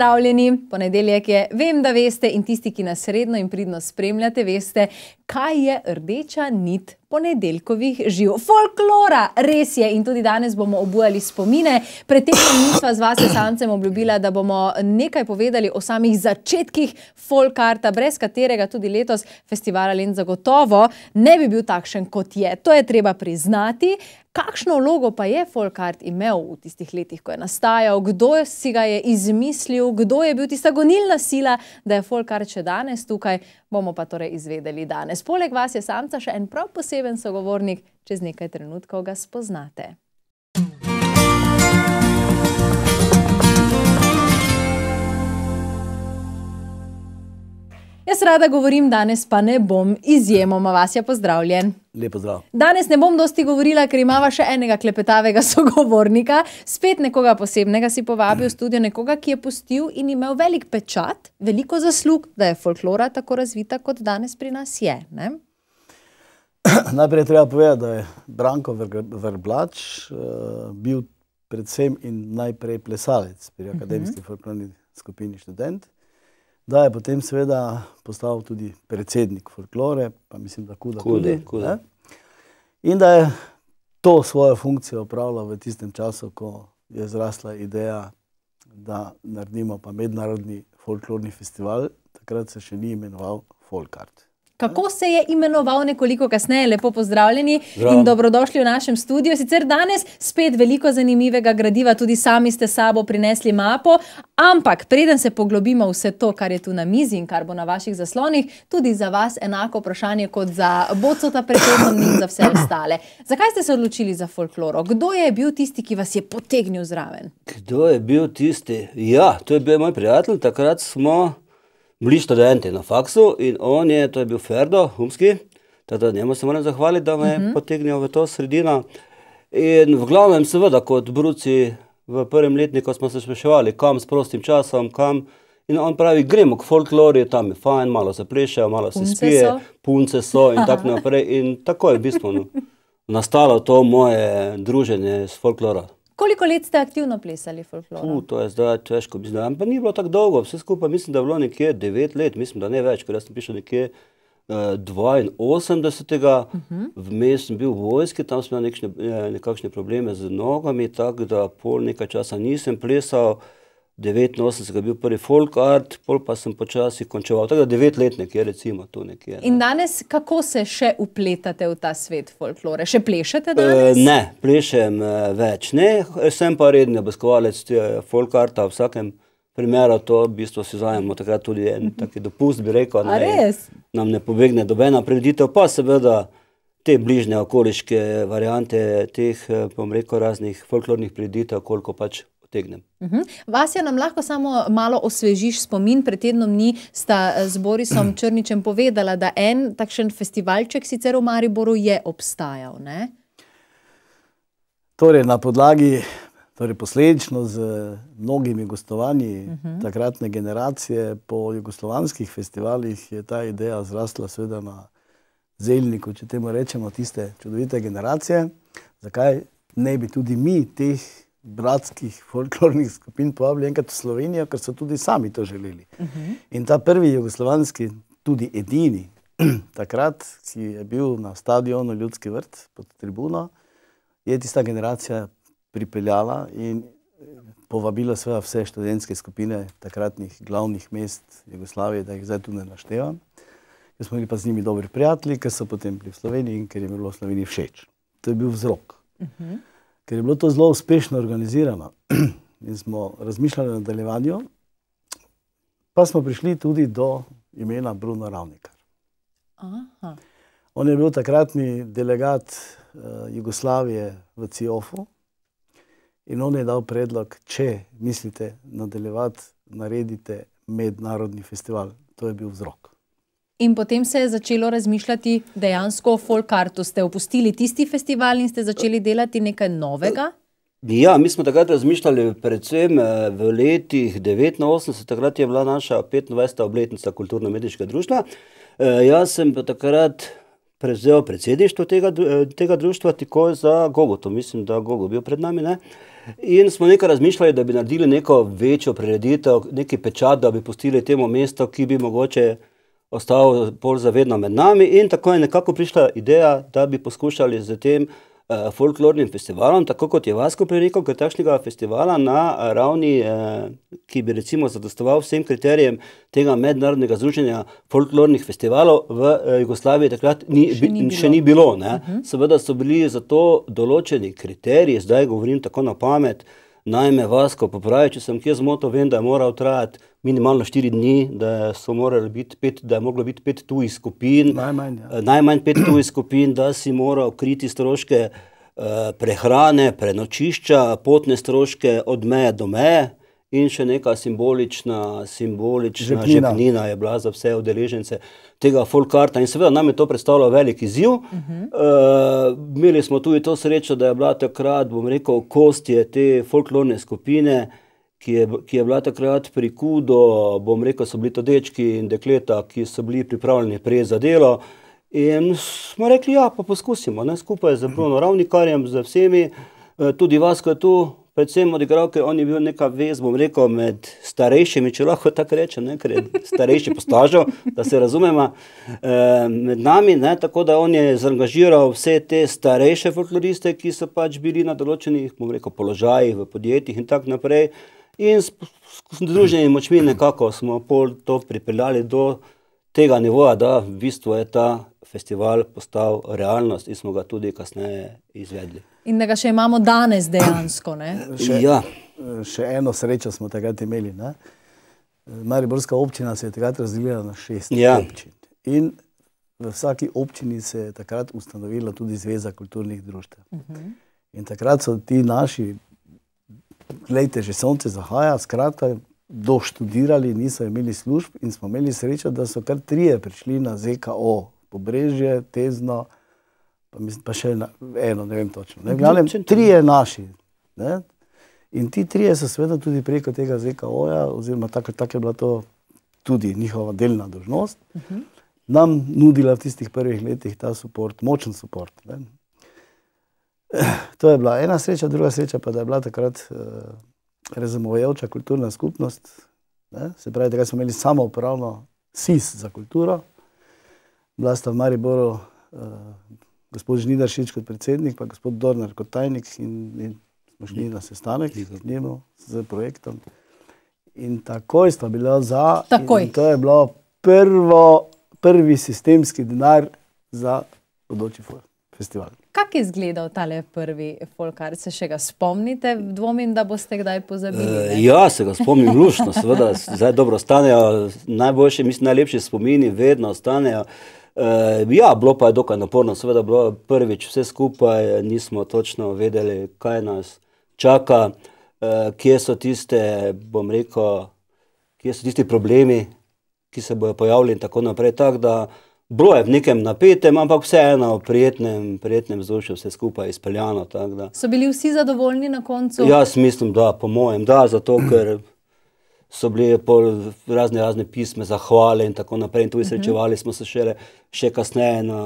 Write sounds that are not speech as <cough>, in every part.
pozdravljeni. Ponedeljek je, vem, da veste, in tisti, ki nas redno in pridno spremljate, veste, kaj je rdeča nit ponedeljkovih živ. Folklora, res je, in tudi danes bomo obujali spomine. Pred tem nisva z vase samcem obljubila, da bomo nekaj povedali o samih začetkih folkarta, brez katerega tudi letos festivala Lent zagotovo ne bi bil takšen, kot je. To je treba priznati. Kakšno vlogo pa je folkart imel v tistih letih, ko je nastajal? Kdo si ga je izmislil? Kdo je bil tista gonilna sila, da je folkart še danes tukaj? Bomo pa torej izvedeli danes. Poleg vas je samca še en prav poseben sogovornik, čez nekaj trenutkov ga spoznate. Jaz rada govorim, danes pa ne bom izjemoma vas je pozdravljen. Lep pozdrav. Danes ne bom dosti govorila, ker imava še enega klepetavega <laughs> sogovornika, spet nekoga posebnega si povabil v studio, nekoga, ki je pustil in imel velik pečat, veliko zaslug, da je folklora tako razvita, kot danes pri nas je. Ne? <clears throat> Najprej treba povedati, da je Branko Vrblač uh, eh, bil predvsem in najprej plesalec pri mhm. akademski uh -huh. folklorni skupini študenti da je potem seveda postal tudi predsednik folklore, pa mislim, da kuda, kuda tudi. Kuda. In da je to svojo funkcijo opravljal v tistem času, ko je zrasla ideja, da naredimo pa mednarodni folklorni festival, takrat se še ni imenoval Folkart kako se je imenoval, nekoliko kasneje. Lepo pozdravljeni Zdravo. in dobrodošli v našem studiu. Sicer danes spet veliko zanimivega gradiva, tudi sami ste sabo prinesli mapo, ampak preden se poglobimo vse to, kar je tu na mizi in kar bo na vaših zaslonih, tudi za vas enako vprašanje kot za bocota predhodno in za vse ostale. Zakaj ste se odločili za folkloro? Kdo je bil tisti, ki vas je potegnil zraven? Kdo je bil tisti? Ja, to je bil moj prijatelj, takrat smo bili študenti na faksu in on je, to je bil Ferdo, umski, tako da njemu se moram zahvaliti, da me je uh mhm. -huh. potegnil v to sredino. In v glavnem, seveda, kot bruci v prvem letniku smo se spraševali, kam s prostim časom, kam. In on pravi, gremo k folklori, tam je fajn, malo se plešejo, malo se punce spije, so. punce so in tako <laughs> naprej. In tako je v bistvu no, nastalo to moje druženje s folklorom. Koliko let ste aktivno plesali folklora? Puh, to je zdaj težko, mislim, pa ni bilo tako dolgo, vse skupaj mislim, da je bilo nekje 9 let, mislim, da ne več, ker jaz sem prišel nekje 82. Eh, mhm. Vmes sem bil v vojski, tam sem imel eh, nekakšne probleme z nogami, tako da pol nekaj časa nisem plesal, 89 je bil prvi folk art, pol pa sem počasi končeval. Tako da devet let nekje, recimo, tu nekje. In danes, kako se še upletate v ta svet folklore? Še plešete danes? Eh, ne, plešem eh, več. Ne, sem pa redni obeskovalec eh, folk arta. V vsakem primeru to v bistvu si zajemo takrat tudi en mhm. taki dopust, bi rekel. A res? Nam ne pobegne dobena preditev, pa seveda te bližnje okoliške variante teh, bom rekel, raznih folklornih preditev, koliko pač potegnem. Uh mhm. -huh. Vasja, nam lahko samo malo osvežiš spomin. Pred tednom dni sta eh, z Borisom <clears throat> Črničem povedala, da en takšen festivalček sicer v Mariboru je obstajal. Ne? Torej, na podlagi, torej posledično z mnogimi gostovanji uh mhm. -huh. takratne generacije po jugoslovanskih festivalih, je ta ideja zrasla seveda na zeljniku, če temu rečemo, tiste čudovite generacije. Zakaj ne bi tudi mi teh bratskih folklornih skupin povabili enkrat v Slovenijo, ker so tudi sami to želeli. Uh mhm. -huh. In ta prvi jugoslovanski, tudi edini, <clears throat> takrat, ki je bil na stadionu Ljudski vrt pod tribuno, je tista generacija pripeljala in eh, povabila sveda vse študentske skupine takratnih glavnih mest Jugoslavije, da jih zdaj tu ne naštevam. Ker smo bili pa z njimi dobri prijatelji, ker so potem bili v Sloveniji in ker je bilo v Sloveniji všeč. To je bil vzrok. Uh mhm. -huh ker je bilo to zelo uspešno organizirano <clears throat> in smo razmišljali o nadaljevanju, pa smo prišli tudi do imena Bruno Ravnikar. On je bil takratni delegat eh, Jugoslavije v CIOF-u in on je dal predlog, če mislite nadaljevati, naredite mednarodni festival. To je bil vzrok. In potem se je začelo razmišljati dejansko o folkartu. Ste opustili tisti festival in ste začeli delati nekaj novega? Ja, mi smo takrat razmišljali predvsem eh, v letih 1989, takrat je bila naša 25. obletnica kulturno-medijskega društva. Eh, jaz sem pa takrat prevzel predsedništvo tega, eh, tega društva, tako za Gogo, to mislim, da Gogo bil pred nami. Ne? In smo nekaj razmišljali, da bi naredili neko večjo prireditev, neki pečat, da bi pustili temu mesto, ki bi mogoče ostal bolj zavedno med nami in tako je nekako prišla ideja, da bi poskušali z tem uh, folklornim festivalom, tako kot je Vasko prerekel, kaj takšnega festivala na eh, ravni, uh, ki bi recimo zadostoval vsem kriterijem tega mednarodnega združenja folklornih festivalov v uh, Jugoslaviji, takrat ni, še, ni bi, še ni bilo. Ne? Uh mhm. -huh. Seveda so bili za to določeni kriteriji, zdaj govorim tako na pamet, uh, naj me vasko popravi, če sem kje zmotil, vem, da je moral trajati minimalno 4 dni, da, pet, da je moglo biti 5 tujih skupin. Najmanj, ja. Eh, najmanj 5 tujih skupin, da si moral kriti stroške eh, prehrane, prenočišča, potne stroške od meje do meje in še neka simbolična, simbolična žepnina. žepnina je bila za vse odeležence tega folkarta. In seveda nam je to predstavljalo veliki ziv. Uh mhm. eh, -huh. uh, imeli smo tudi to srečo, da je bila takrat, bom rekel, kostje te folklorne skupine, ki je, ki je bila takrat pri Kudo, bom rekel, so bili to dečki in dekleta, ki so bili pripravljeni prej za delo. In smo rekli, ja, pa poskusimo, ne, skupaj z Bruno Ravnikarjem, z vsemi, eh, tudi vas, ki je tu, predvsem odigral, ker on je bil neka vez, bom rekel, med starejšimi, če lahko tako rečem, ne, ker je starejši postažal, da se razumemo, eh, med nami, ne, tako da on je zaangažiral vse te starejše folkloriste, ki so pač bili na določenih, bom rekel, položajih v podjetjih in tako naprej. In s, s, s druženimi močmi nekako smo pol to pripeljali do tega nivoja, da v bistvu je ta festival postal realnost in smo ga tudi kasneje izvedli in da ga še imamo danes dejansko. Še, ja. še eno srečo smo takrat imeli. Ne? Mariborska občina se je takrat razdelila na šest ja. občin. In v vsaki občini se je takrat ustanovila tudi Zveza kulturnih društev. Uh mhm. -huh. Takrat so ti naši, gledajte, že sonce zahaja, skratka, doštudirali, niso imeli služb in smo imeli srečo, da so kar trije prišli na ZKO, Pobrežje, Tezno, uh pa, mislim, pa še na, eno, ne vem točno. Ne? Glavnem, trije naši. Ne? In ti trije so seveda tudi preko tega ZKO-ja, oziroma tako tak je bila to tudi njihova delna dožnost, uh mhm. -huh. nam nudila v tistih prvih letih ta podpor, močen podpor. To je bila ena sreča, druga sreča pa je bila takrat uh, eh, rezumovajoča kulturna skupnost. Ne? Se pravi, da smo imeli samo upravno SIS za kulturo, bila sta v Mariboru. Uh, gospod Žnidaršič kot predsednik, pa gospod Dornar kot tajnik in, in smo šli na sestanek z njim, z projektom. In takoj sta bila za. Takoj. To je bilo prvo, prvi sistemski denar za bodoči festival. Kako je izgledal ta prvi folkar, se še ga spomnite? Dvomim, da boste kdaj pozabili. Uh, ja, se ga spomnim, lušno, seveda, zdaj dobro stanejo. Najboljši, mislim, najlepši spomini vedno stanejo. Uh, Uh, ja, bilo pa je dokaj naporno, seveda, bilo je prvič vse skupaj, nismo točno vedeli, kaj nas čaka, uh, kje, so tiste, rekel, kje so tisti problemi, ki se bodo pojavili in tako naprej. Tak, Bilo je v nekem napetem, ampak vseeno v prijetnem, prijetnem zvušju vse skupaj izpeljano. So bili vsi zadovoljni na koncu? Jaz mislim, da po mojem, da zato, ker so bile razne, razne pisme, zahvale in tako naprej. In tudi mhm. srečevali smo se šele še kasneje na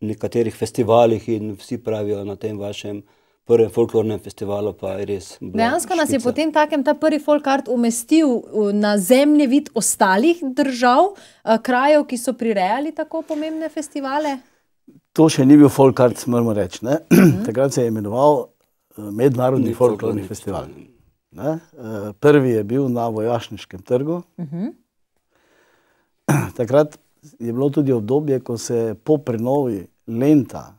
nekaterih festivalih in vsi pravijo na tem vašem. Prvem folklornem festivalu pa je res. Dejansko nas je potem takem ta prvi folklor umestil uh, na zemljevid ostalih držav, uh, krajev, ki so prirejali tako pomembne festivale? To še ni bil folklor, moramo reči. Mhm. <clears throat> Takrat se je imenoval uh, Mednarodni folklorni festival. E, prvi je bil na Vojašniškem trgu. Mhm. <clears throat> Takrat je bilo tudi obdobje, ko se je po prenovi lenta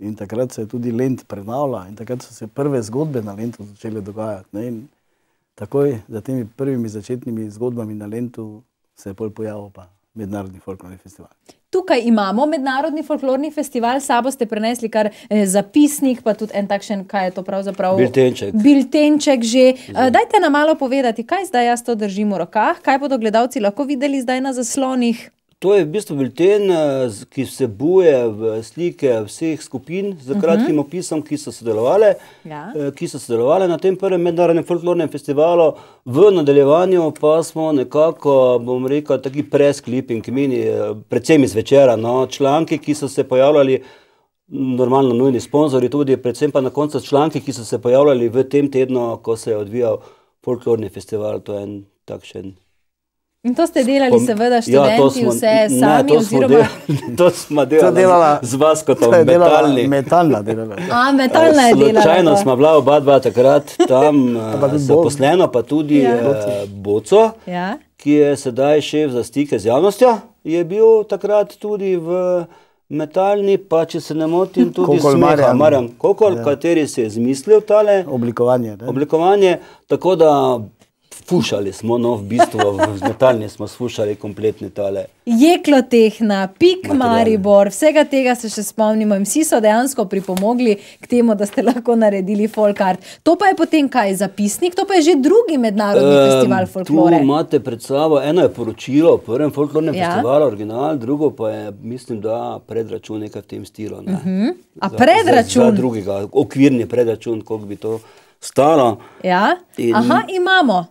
in takrat se je tudi lent prenavila in takrat so se prve zgodbe na lentu začele dogajati. Takoj za temi prvimi začetnimi zgodbami na lentu se je pojavil pa Mednarodni folklorni festival tukaj imamo mednarodni folklorni festival, sabo ste prenesli kar eh, zapisnik, pa tudi en takšen, kaj je to pravzaprav. Biltenček. Biltenček že. Uh, dajte nam malo povedati, kaj zdaj jaz to držim v rokah, kaj bodo gledalci lahko videli zdaj na zaslonih. To je v bistvu velten, eh, ki vsebuje slike vseh skupin z kratkim mhm. opisom, ki so sodelovali, ja. Eh, ki so sodelovali na tem prvem mednarodnem folklornem festivalu. V nadaljevanju pa smo nekako, bom rekel, taki presklipping, meni, eh, predvsem iz večera, no, članke, ki so se pojavljali, normalno nujni sponzori tudi, predvsem pa na koncu članke, ki so se pojavljali v tem tednu, ko se je odvijal folklorni festival. To je en takšen In to ste delali, Spom... seveda, ja, študenti, ja, smo... vse sami, ne, to oziroma delali, <laughs> to smo delali, delala, z vas kot metalni. Delala, metalna ja. A, metalna je delala. Slučajno smo bila oba dva takrat tam <laughs> eh, zaposlena, pa tudi ja. Eh, Boco, ja. ki je sedaj šef za stike z javnostjo, je bil takrat tudi v metalni, pa če se ne motim, tudi Kokol smeha. Marjan, Kokol, ja. kateri se je zmislil tale oblikovanje. Ne? Oblikovanje, tako da Fušali smo, no, v bistvu, v detalje smo fušali kompletne tale. Jeklo tehna, pik Maribor, vsega tega se še spomnimo in vsi so dejansko pripomogli k temu, da ste lahko naredili folk art. To pa je potem kaj zapisnik, to pa je že drugi mednarodni um, festival folklore. Tu imate pred sabo, eno je poročilo, prvem folklornem ja. festivalu, original, drugo pa je, mislim, da predračun nekaj v tem stilu. Ne? Uh mhm. -huh. A za, predračun? Za, za drugega, okvirni predračun, koliko bi to stalo. Ja, in... aha, imamo.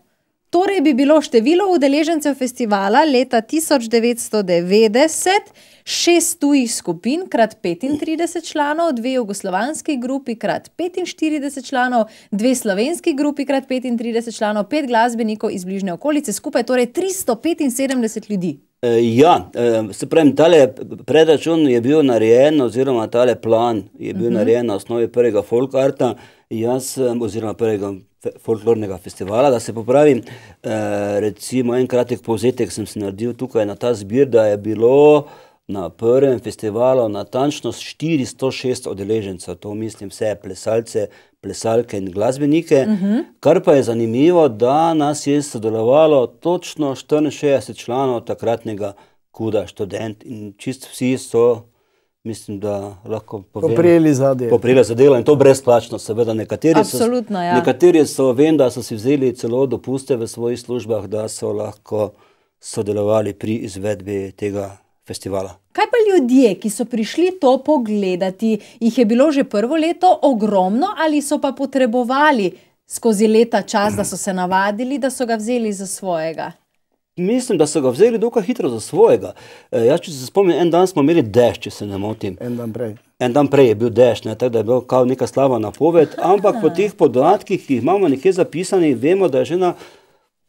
Torej bi bilo število udeležencev festivala leta 1990 šest tujih skupin krat 35 članov, dve jugoslovanski grupi krat 45 članov, dve slovenski grupi krat 35 članov, pet glasbenikov iz bližnje okolice, skupaj torej 375 ljudi. E, ja, e, se pravim, tale predračun je bil narejen oziroma tale plan je bil mhm. narejen na osnovi prvega folkarta, jaz oziroma prvega folkarta, folklornega festivala, da se popravim. E, recimo en kratek povzetek sem si naredil tukaj na ta zbir, da je bilo na prvem festivalu natančno 406 odeležencev, to mislim vse plesalce, plesalke in glasbenike. Uh mhm. -huh. Kar pa je zanimivo, da nas je sodelovalo točno 64 članov takratnega kuda študent in čist vsi so mislim, da lahko povem, poprijeli za delo in to brezplačno, seveda nekateri so, ja. nekateri so, vem, da so si vzeli celo dopuste v svojih službah, da so lahko sodelovali pri izvedbi tega festivala. Kaj pa ljudje, ki so prišli to pogledati, jih je bilo že prvo leto ogromno ali so pa potrebovali skozi leta čas, da so se navadili, da so ga vzeli za svojega? Mislim, da so ga vzeli dokaj hitro za svojega. E, jaz, če se spomnim, en dan smo imeli dež, če se ne motim. En dan prej. En dan prej je bil dež, ne, tako da je bila neka slava napoved. Ampak po teh podatkih, ki jih imamo nekje zapisani, vemo, da je že na.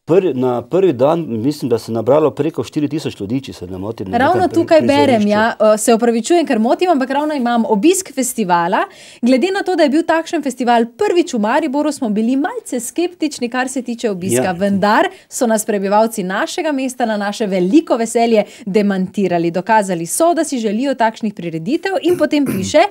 Prvi, na prvi dan mislim, da se je nabralo preko 4000 ljudi, če se ne motim. Ravno pri, tukaj berem, ja, se opravičujem, ker motim, ampak ravno imam obisk festivala. Glede na to, da je bil takšen festival prvič v Mariboru, smo bili malce skeptični, kar se tiče obiska, ja. vendar so nas prebivalci našega mesta na naše veliko veselje demantirali. Dokazali so, da si želijo takšnih prireditev in potem piše.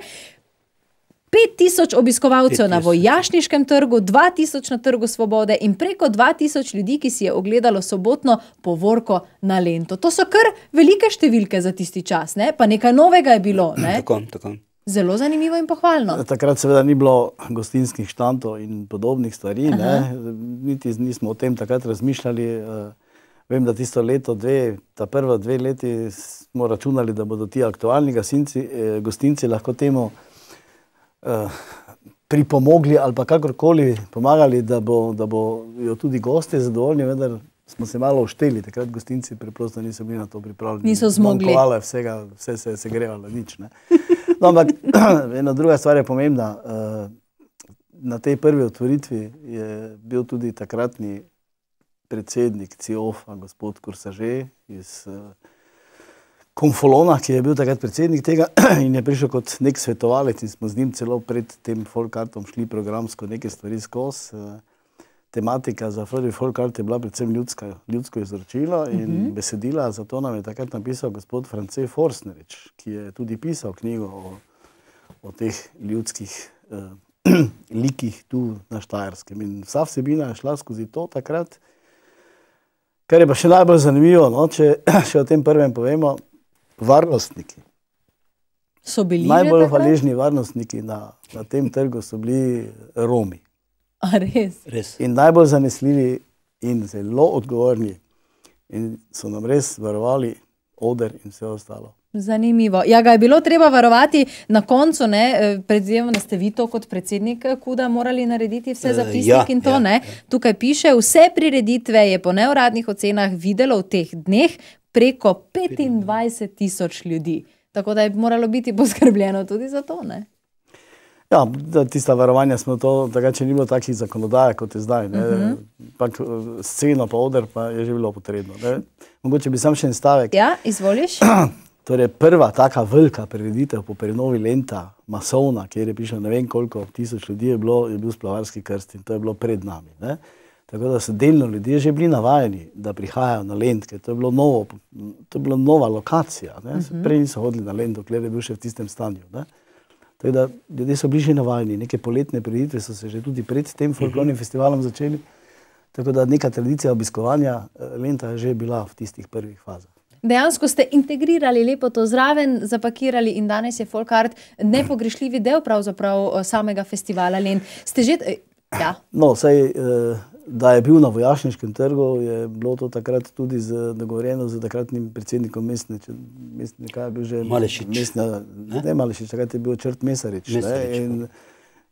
5000 obiskovalcev 5 na vojašniškem trgu, 2000 na trgu Svobode in preko 2000 ljudi, ki si je ogledalo sobotno povorko na Lento. To so kar velike številke za tisti čas, ne? pa nekaj novega je bilo. Mm, tako, tako. Zelo zanimivo in pohvalno. Ja, takrat seveda ni bilo gostinskih štantov in podobnih stvari, ne? niti nismo o tem takrat razmišljali. Eh, vem, da tisto leto, dve, ta prva dve leti smo računali, da bodo ti aktualni gostinci, eh, gostinci lahko temu Eh, pripomogli ali pa kakorkoli pomagali, da bo, da bo jo tudi gosti zadovoljni, vendar smo se malo ošteli, takrat gostinci preprosto niso bili na to pripravljeni. Niso zmogli. Hvala, vse se je segrevalo, nič. Ne? No, ampak <clears throat> ena druga stvar je pomembna. Eh, na tej prvi otvoritvi je bil tudi takratni predsednik CIOF-a, e gospod Kursaže iz uh, Konfolona, ki je bil takrat predsednik tega <clears throat> in je prišel kot nek svetovalec in smo z njim celo pred tem folkartom šli programsko neke stvari skozi. Eh, tematika za Fredri folkart je bila predvsem ljudska, ljudsko izročilo in uh mhm. -huh. besedila za to nam je takrat napisal gospod France Forsnerič, ki je tudi pisal knjigo o, o teh ljudskih eh, <clears throat> likih tu na Štajerskem. In vsa vsebina je šla skozi to takrat, Kar je pa še najbolj zanimivo, no, če <clears throat> še o tem prvem povemo, varnostniki. So bili najbolj hvaležni varnostniki na, na tem trgu, so bili Romi. A, res? res. In najbolj zanesljivi in zelo odgovorni, in so nam res varovali odr in vse ostalo. Zanimivo. Ja, ga je bilo treba varovati na koncu, ne, eh, predvsem, da ste vi to kot predsednik eh, KUDA morali narediti, vse za pisnik eh, ja, in to ja, ne. Ja. Tukaj piše, vse prireditve je po neuradnih ocenah videlo v teh dneh preko 25 tisoč ljudi. Tako da je moralo biti poskrbljeno tudi za to. Ne? Ja, tista varovanja smo to, da če ni bilo takih zakonodaj, kot je zdaj, uh -huh. pak, sceno pa odr, pa je že bilo potrebno. Ne? Mogoče bi sam še en stavek. Ja, izvoliš. <clears throat> torej, prva taka velika preveditev po prenovi lenta, masovna, kjer je prišlo ne vem koliko tisoč ljudi, je, bilo, je bil splavarski krst in to je bilo pred nami. Ne? Tako da so delno ljudje že bili navajeni, da prihajajo na Lend, ker to je, novo, to je bila nova lokacija. Uh mhm. -huh. Prej niso hodili na Lend, dokler je bil še v tistem stanju. Ne? Tako da ljudje so bili že navajeni, neke poletne preditve so se že tudi pred tem mhm. folklornim uh -huh. festivalom začeli. Tako da neka tradicija obiskovanja eh, Lenta je že bila v tistih prvih fazah. Dejansko ste integrirali lepo to zraven, zapakirali in danes je folk art nepogrešljivi del eh, samega festivala Lend. Ste že. Eh, ja. No, saj, uh, da je bil na vojaškem trgu, je bilo to takrat tudi z, dogovoreno z takratnim predsednikom mestne, če, mestne kaj je bil že? Malešič. Mestne, ne, ne Malešič, takrat je bil črt Mesarič. Mesarič ne, in, ja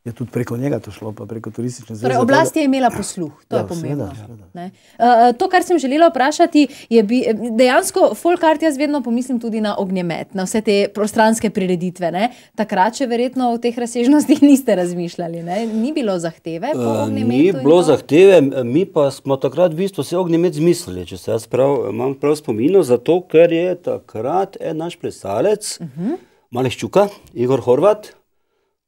je ja, tudi preko njega to šlo, pa preko turistične zveze. Torej, oblast je imela posluh, to da, je ja, pomembno. Seveda, seveda. Uh, eh, to, kar sem želela vprašati, je bi, eh, dejansko folkart, jaz vedno pomislim tudi na ognjemet, na vse te prostranske prireditve. Ne? Takrat, če verjetno v teh razsežnostih <laughs> niste razmišljali, ne? ni bilo zahteve. Uh, ni bilo to? zahteve, mi pa smo takrat v bistvu vse ognjemet zmislili, če se jaz prav, imam prav spomino, zato ker je takrat en naš plesalec, uh mhm. -huh. Maleščuka, Igor Horvat,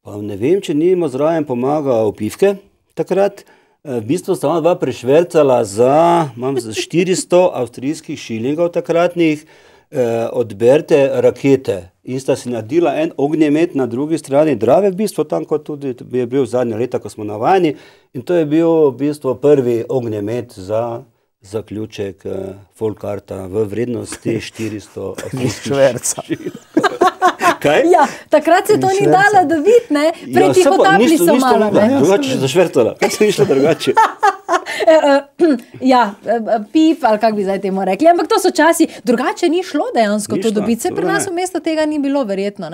Pa ne vem, če ni mu zraven pomagal pivke takrat. V bistvu sta dva prešvrcala za, za 400 avstrijskih šilingov takratnih eh, odberte rakete in sta si nadila en ognjemet na drugi strani Drave, v bistvu tam, kot tudi je bil zadnje leta, ko smo navajeni. In to je bil v bistvu prvi ognjemet za zaključek eh, Folkarta v vrednosti 400 <laughs> avstrijskih šilingov ja, takrat se to ni dalo dobiti, ja, prej ti potapljali so malo. Drugače, zašvrtala, kaj si mislila drugače? <laughs> Eh, eh, <clears throat> ja, eh, pip ali kako bi zdaj temu rekli. Ampak to so časi, drugače ni šlo dejansko ni to dobiti. Pri nas v mestu tega ni bilo, verjetno.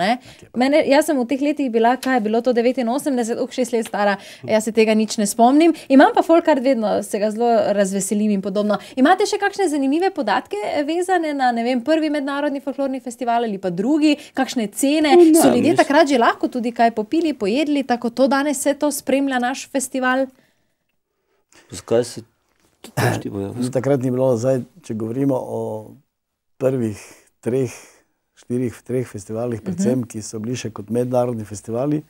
Mene, jaz sem v teh letih bila, kaj je bilo to 89, ok, 6 let stara, jaz se tega nič ne spomnim. Imam pa folkar vedno, se ga zelo razveselim in podobno. Imate še kakšne zanimive podatke vezane na vem, prvi mednarodni folklorni festival ali pa drugi, kakšne cene no, so ljudje takrat že lahko tudi kaj popili, pojedli, tako to danes se to spremlja naš festival. Zakaj se <clears throat> ti bojevalci? Takrat ni bilo, zdaj, če govorimo o prvih treh, štirih, treh festivalih, mhm. predvsem, ki so bili še kot mednarodni festivali,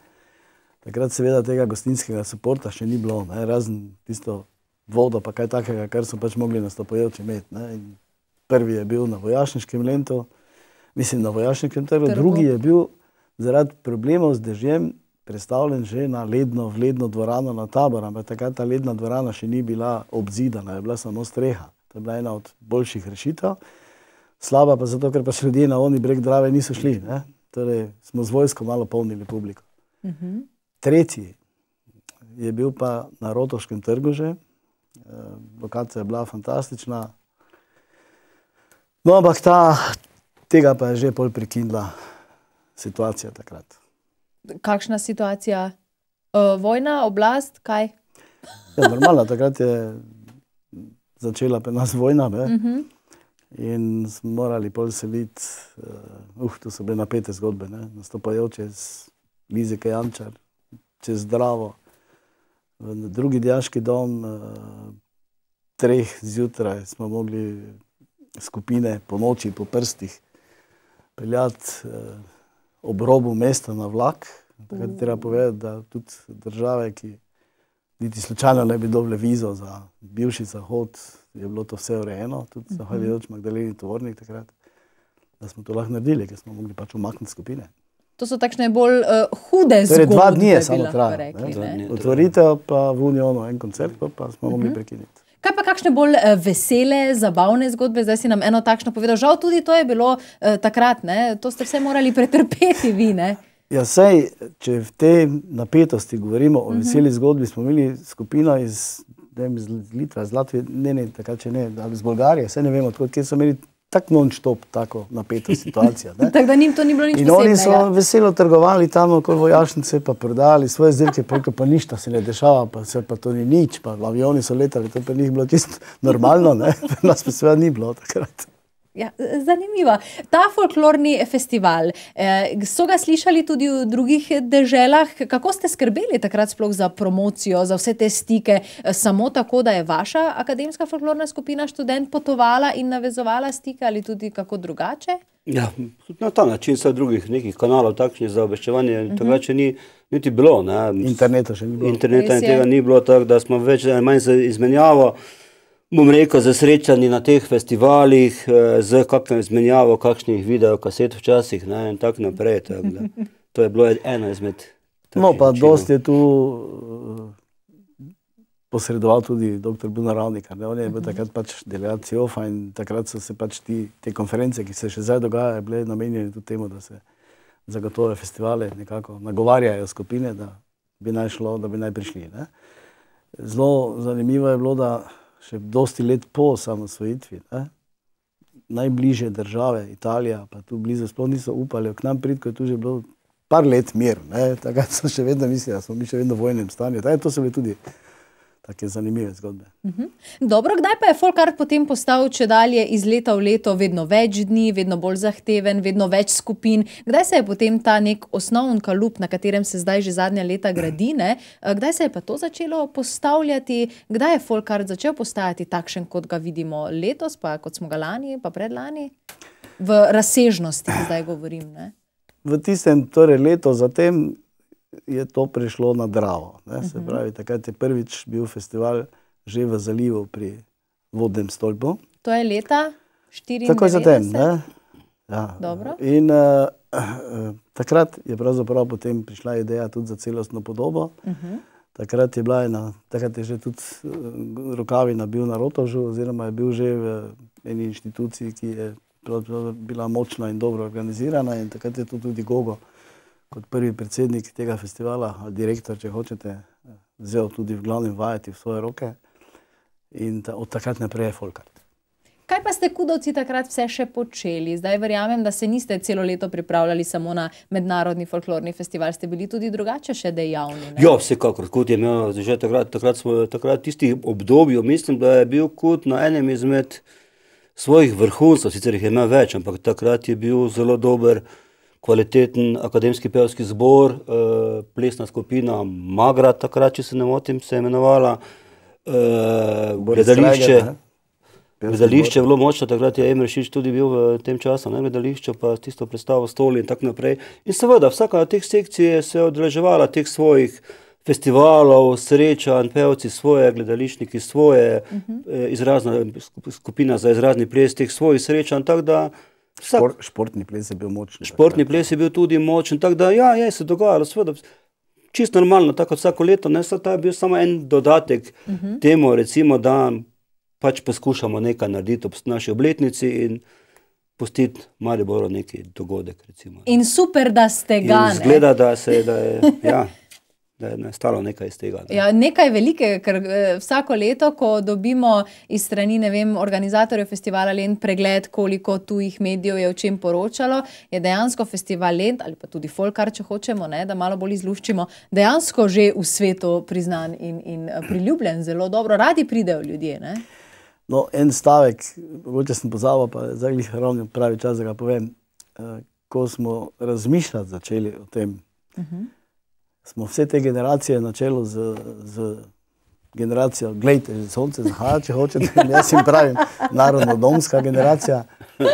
takrat seveda tega gostinskega suporta še ni bilo, razen tisto vodo, pa kaj takega, kar so pač mogli nastopojevče imeti. Prvi je bil na vojašniškem lentu, mislim, na vojašniškem trgu, drugi je bil zaradi problemov z držjem predstavljen že na ledno, ledno dvorano na taboru, ampak takrat ta ledna dvorana še ni bila obzidana, je bila samo streha. To je bila ena od boljših rešitev. Slaba pa zato, ker pa še ljudje na oni breg Drave niso šli. Ne? Torej smo z vojsko malo polnili publiko. Uh mhm. -huh. Tretji je bil pa na Rotoškem trgu že. E, lokacija je bila fantastična. No, ampak ta, tega pa je že pol prekinila situacija takrat kakšna situacija? Uh, vojna, oblast, kaj? Ja, normalno, takrat je začela pri nas vojna. Uh mhm. -huh. In smo morali pol se videti, eh, uh, tu so bile napete zgodbe, ne? nastopajoče z Lizike Jančar, čez zdravo, v drugi diaški dom, uh, treh zjutraj smo mogli skupine po noči, po prstih, peljati. Uh, ob robu mesta na vlak. Takrat mm. treba povedati, da tudi države, ki niti slučajno ne bi dobile vizo za bivši zahod, je bilo to vse urejeno, tudi mhm. zahvaljujoč Magdaleni Tovornik takrat, da smo to lahko naredili, ker smo mogli pač umakniti skupine. To so takšne bolj uh, hude torej, zgodbe. Torej dva dni je samo trajalo. Otvoritev pa v Unionu en koncert, pa, pa smo mogli mhm. prekiniti. Kaj pa kakšne bolj eh, vesele, zabavne zgodbe, zdaj si nam eno takšno povedal? Žal, tudi to je bilo eh, takrat, ne? to ste vse morali pretrpeti, vi. Ne? Ja, sej, če v tej napetosti govorimo o mhm. veseli uh -huh. zgodbi, smo imeli skupino iz, iz Litve, iz Latvije, ne, ne, takrat, ne, ali iz Bolgarije, vse ne vemo, odkud so imeli tako non-stop, tako napeta situacija. <laughs> tako da njim to ni bilo nič posebnega. Oni so veselo trgovali tam okoli vojašnice, pa prodali svoje zdelke, preko pa ništa se ne dešava, pa se pa to ni nič, pa avioni so letali, to pa njih bilo čisto normalno, ne? <laughs> nas pa seveda ni bilo takrat. Ja, zanimivo. Ta folklorni festival, eh, so ga slišali tudi v drugih deželah? Kako ste skrbeli takrat za promocijo, za vse te stike, eh, samo tako, da je vaša akademska folklorna skupina študent potovala in navezovala stike ali tudi kako drugače? Ja, na ta način se drugih nekih kanalov za obveščevanje mhm. uh -huh. tega še ni niti bilo. Ne. Interneta še ni bilo. Interneta in tega ni bilo, tako da smo več ali manj izmenjavo bom rekel, za srečanje na teh festivalih, z eh, kakšno izmenjavo, kakšnih videokaset včasih ne, in tako naprej. Tak, to je bilo ena izmed. No, pa načinov. dosti je tu eh, posredoval tudi dr. Buna Ravnika. Ne? On je bil takrat pač delegat CIOFA e in takrat so se pač ti, te konference, ki se še zdaj dogajajo, bile namenjene tudi temu, da se zagotove festivale nekako nagovarjajo skupine, da bi naj šlo, da bi naj prišli. Ne? Zelo zanimivo je bilo, da še dosti let po osamosvojitvi, najbližje države, Italija, pa tu blizu, sploh niso upali, k nam priti, ko je tu že bilo par let mir. Takrat so še vedno mislili, da smo mi še vedno v vojnem stanju. Taj, to so bili tudi Tako je zanimive zgodbe. Mhm. Dobro, kdaj pa je folkart potem postal, če dalje iz leta v leto, vedno več dni, vedno bolj zahteven, vedno več skupin? Kdaj se je potem ta nek osnoven kalup, na katerem se zdaj že zadnja leta gradine, eh, kdaj se je pa to začelo postavljati, kdaj je folkart začel postajati takšen, kot ga vidimo letos, pa kot smo ga lani, pa predlani? V razsežnosti, zdaj govorim. Ne? V tistem, torej leto zatem je to prišlo na Dravo. Ne? Se mhm. pravi, takrat je prvič bil festival že v zalivu pri vodnem stolpu. To je leta 94? Tako je zatem. Ne? Ja. Dobro. In uh, takrat je pravzaprav potem prišla ideja tudi za celostno podobo. Uh mhm. -huh. Takrat je bila ena, takrat je že tudi eh, rokavina bil na Rotovžu oziroma je bil že v eni inštituciji, ki je bila močna in dobro organizirana in takrat je to tudi Gogo uh kot prvi predsednik tega festivala, direktor, če hočete, vzel tudi v glavnem vajeti v svoje roke in ta, od takrat naprej je folkart. Kaj pa ste kudovci takrat vse še počeli? Zdaj verjamem, da se niste celo leto pripravljali samo na mednarodni folklorni festival, ste bili tudi drugače še dejavni. Ne? Jo, ja, vsekakor, kot je imel, že takrat, takrat, smo, takrat tisti obdobju, mislim, da je bil kud na enem izmed svojih vrhuncev, sicer jih je imel več, ampak takrat je bil zelo dober vrhunc, kvaliteten akademski pevski zbor, eh, plesna skupina Magra, takrat, če se ne motim, se je imenovala. Eh, gledališče. Gledališče je bilo močno, takrat je Emre Šič tudi bil v tem času, ne gledališče, pa tisto predstavo stoli in tako naprej. In seveda, vsaka od teh sekcij je se odreževala teh svojih festivalov, srečan, pevci svoje, gledališniki svoje, mhm. eh, izrazna skupina za izrazni ples teh svojih srečan, tako da Vsak, Spor, športni ples je bil močen. Športni ples je bil tudi močen. Da, ja, ja je se dogajalo, seveda. Čisto normalno, tako vsako leto, ne samo ta, bil samo en dodatek uh mhm. -huh. temu, recimo, da pač poskušamo nekaj narediti ob naši obletnici in postiti malo bolj neki dogodek. Recimo. In super, da ste ga. Zgleda, da se da je. Ja. <laughs> da je nastalo nekaj iz tega. Ne? Ja, nekaj velikega, ker eh, vsako leto, ko dobimo iz strani organizatorjev festivala Lend pregled, koliko tujih medijev je o čem poročalo, je dejansko festival Lend ali pa tudi Folkar, če hočemo, ne, da malo bolj izluščimo, dejansko že v svetu priznan in, in eh, priljubljen, zelo dobro, radi pridejo ljudje. Ne? No, en stavek, mogoče sem pozabil, pa je zdaj ravno pravi čas, da ga povem. Eh, ko smo razmišljali o tem, uh mhm. -huh smo vse te generacije na čelu z, z generacijo, gledajte, že sonce zahaja, če hočete, <laughs> jaz jim pravim, narodno-domska generacija. Eh,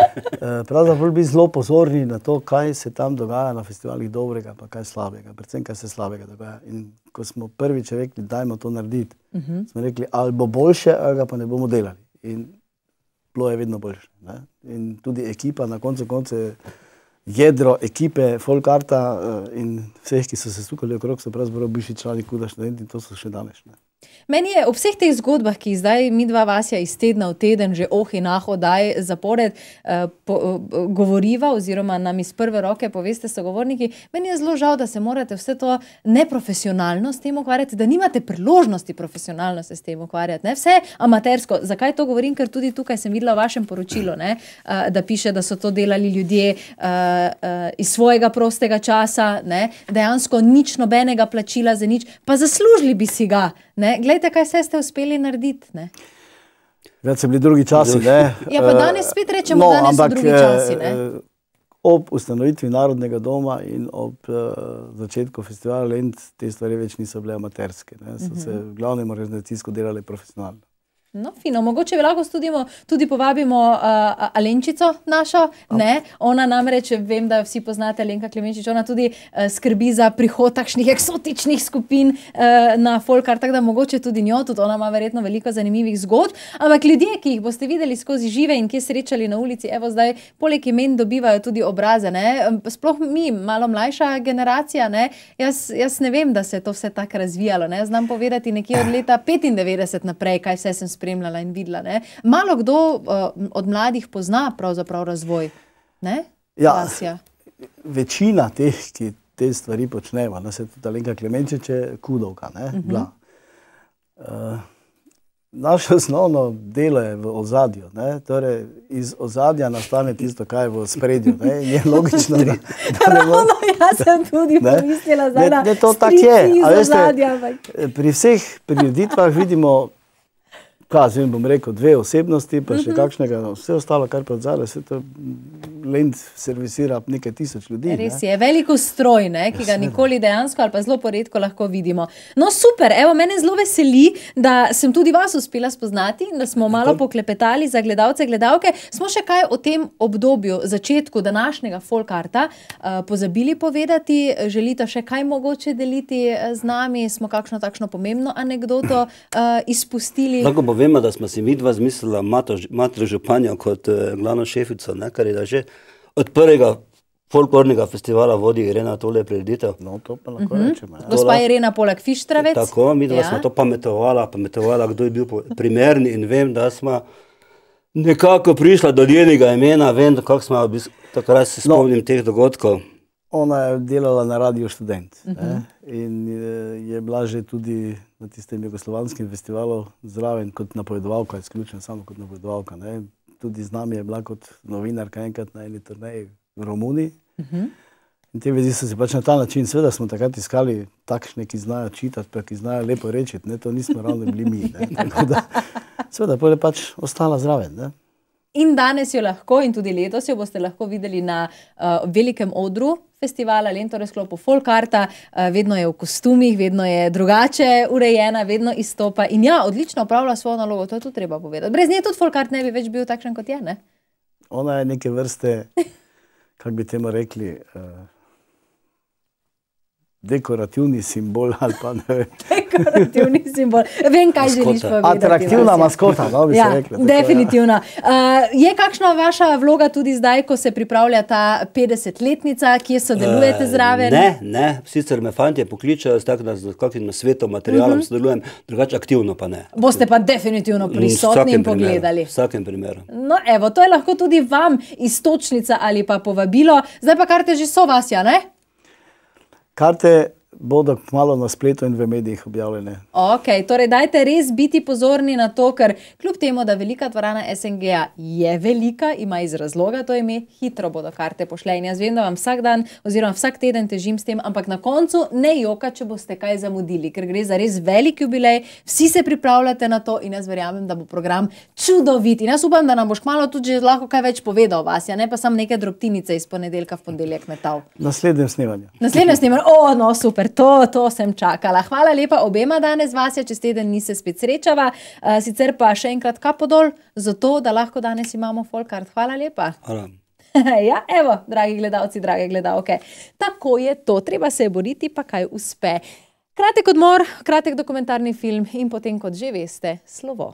pravzaprav bi zelo pozorni na to, kaj se tam dogaja na festivalih dobrega, pa kaj slabega, predvsem kaj se slabega dogaja. In ko smo prvi če rekli, dajmo to narediti, uh mhm. -huh. smo rekli, ali bo boljše, ali pa ne bomo delali. In bilo je vedno boljše. Ne? In tudi ekipa na koncu konce je jedro ekipe Folkarta eh, in vseh, ki so se sukali okrog, so pravzaprav bivši člani Kuda študenti in to so še danes. Ne. Meni je ob vseh teh zgodbah, ki zdaj mi dva vasja iz tedna v teden, že oh in ah, odaj zapored, uh, po, uh, govoriva, oziroma nam iz prve roke poveste, sogovorniki, meni je zelo žal, da se morate vse to neprofesionalno s tem ukvarjati, da nimate priložnosti profesionalno se s tem ukvarjati. Ne? Vse amatersko. Zakaj to govorim? Ker tudi tukaj sem videla v vašem poročilu, ne? Uh, da piše, da so to delali ljudje uh, uh, iz svojega prostega časa, ne? dejansko nič nobenega plačila za nič, pa zaslužili bi si ga. Ne? Glejte, kaj ste uspeli narediti. Ne? Več so bili drugi časi. Ne? Ja, pa danes spet rečemo, no, da so bili drugi eh, časi. Ne? Eh, ob ustanovitvi Narodnega doma in ob uh, začetku festivala Lend, te stvari več niso bile amaterske, so mhm. se v glavnem organizacijsko delale profesionalno. No, fino, mogoče lahko studimo, tudi povabimo uh, uh Alenčico našo. Ne? Ona namreč, vem, da vsi poznate Alenka Klemenčič, ona tudi uh, skrbi za prihod takšnih eksotičnih skupin uh, na Folkart, tako da mogoče tudi njo, tudi ona ima verjetno veliko zanimivih zgodb. Ampak ljudje, ki jih boste videli skozi žive in ki srečali na ulici, evo zdaj, poleg imen dobivajo tudi obraze. Ne? Um, sploh mi, malo mlajša generacija, ne? Jaz, jaz ne vem, da se je to vse tako razvijalo. Ne? Znam povedati nekje od leta 95 naprej, kaj vse sem spremljal spremljala in videla. Ne? Malo kdo uh, od mladih pozna razvoj. Ja, večina teh, ki te stvari počnejo, no, se tudi nekaj klemenče, če kudovka. Uh -huh. uh, naše osnovno delo je v ozadju. Torej, iz ozadja nastane tisto, kar je v spredju. Ne? Je logično, da, da ne bo... Ravno, ja sem tudi ne? pomislila, da je to tako. Pri vseh prireditvah vidimo kaj, zim bom rekel, dve osebnosti, pa še mhm. kakšnega, vse ostalo, kar pa odzale, vse to lend servisira nekaj tisoč ljudi. Res je, ne? veliko stroj, ne, ki ga ja, nikoli dejansko ali pa zelo poredko lahko vidimo. No, super, evo, mene zelo veseli, da sem tudi vas uspela spoznati, da smo malo to... poklepetali za gledalce, gledalke. Smo še kaj o tem obdobju, začetku današnjega folkarta, uh, eh, pozabili povedati, želite še kaj mogoče deliti eh, z nami, smo kakšno takšno pomembno anegdoto uh, izpustili. Lahko povemo, da smo si midva zmislila matrožupanja kot uh, glavno šefico, ne, kar je da že od prvega folklornega festivala vodi Irena tole preditev. No, to pa lahko uh mhm. -huh. rečemo. Ja. Gospa Irena poleg Fištravec. Tako, mi ja. smo to pametovala, pametovala, kdo je bil primerni in vem, da smo nekako prišla do njenega imena, vem, kako smo takrat se no. spomnim no. teh dogodkov. Ona je delala na radiju študent uh mhm. -huh. in eh, je bila že tudi na tistem jugoslovanskem festivalu zraven kot napovedovalka, izključno samo kot napovedovalka. Ne? tudi z nami je bila kot novinarka enkrat na eni turnaji v Romuniji. Mhm. In te vezi so se pač na ta način, seveda smo takrat iskali takšne, ki znajo čitati, pa ki znajo lepo rečiti, to nismo ravno bili mi. <laughs> Seveda, potem je pač ostala zraven. In danes jo lahko, in tudi letos jo boste lahko videli na uh, velikem odru festivala Lentore sklopu Folkarta. Uh, vedno je v kostumih, vedno je drugače urejena, vedno izstopa. In ja, odlično opravlja svojo nalogo, to je tudi treba povedati. Brez nje tudi Folkart ne bi več bil takšen, kot je. Ne? Ona je neke vrste, <laughs> kako bi temu rekli. Uh dekorativni simbol. <laughs> dekorativni simbol. Vem, kaj maskota. želiš povedati. Atraktivna maskota, da no, bi ja, se rekla. Tako, definitivna. Ja. Uh, je kakšna vaša vloga tudi zdaj, ko se pripravlja ta 50-letnica, kje sodelujete eh, zraven? Uh, ne, ne, sicer me fantje pokličajo, tako da z kakšnim svetom, materialom uh mhm. -huh. sodelujem, drugače aktivno pa ne. Boste pa definitivno prisotni in pogledali. V vsakem primeru. No, evo, to je lahko tudi vam iztočnica ali pa povabilo. Zdaj pa karte že so vas, ja ne? Karte bodo kmalo na spletu in v medijih objavljene. Ok, torej dajte res biti pozorni na to, ker kljub temu, da velika dvorana SNG-a je velika, ima iz razloga to ime, hitro bodo karte pošle. In jaz vem, da vam vsak dan oziroma vsak teden težim s tem, ampak na koncu ne joka, če boste kaj zamudili, ker gre za res velik jubilej, vsi se pripravljate na to in jaz verjamem, da bo program čudovit. In jaz upam, da nam boš kmalo tudi lahko kaj več povedal o vas, ja ne pa sam neke drobtinice iz ponedeljka v ponedeljek metal. Naslednje snemanje. Naslednje snemanje, o, no, super super, to, to sem čakala. Hvala lepa obema danes, Vasja, čez teden nisi spet srečava. Eh, sicer pa še enkrat kapodol, zato da lahko danes imamo Folkart. Hvala lepa. Hvala. <laughs> Ja, evo, dragi gledalci, drage gledalke. Tako je to, treba se je boriti, pa kaj uspe. Kratek odmor, kratek dokumentarni film in potem, kot že veste, slovo.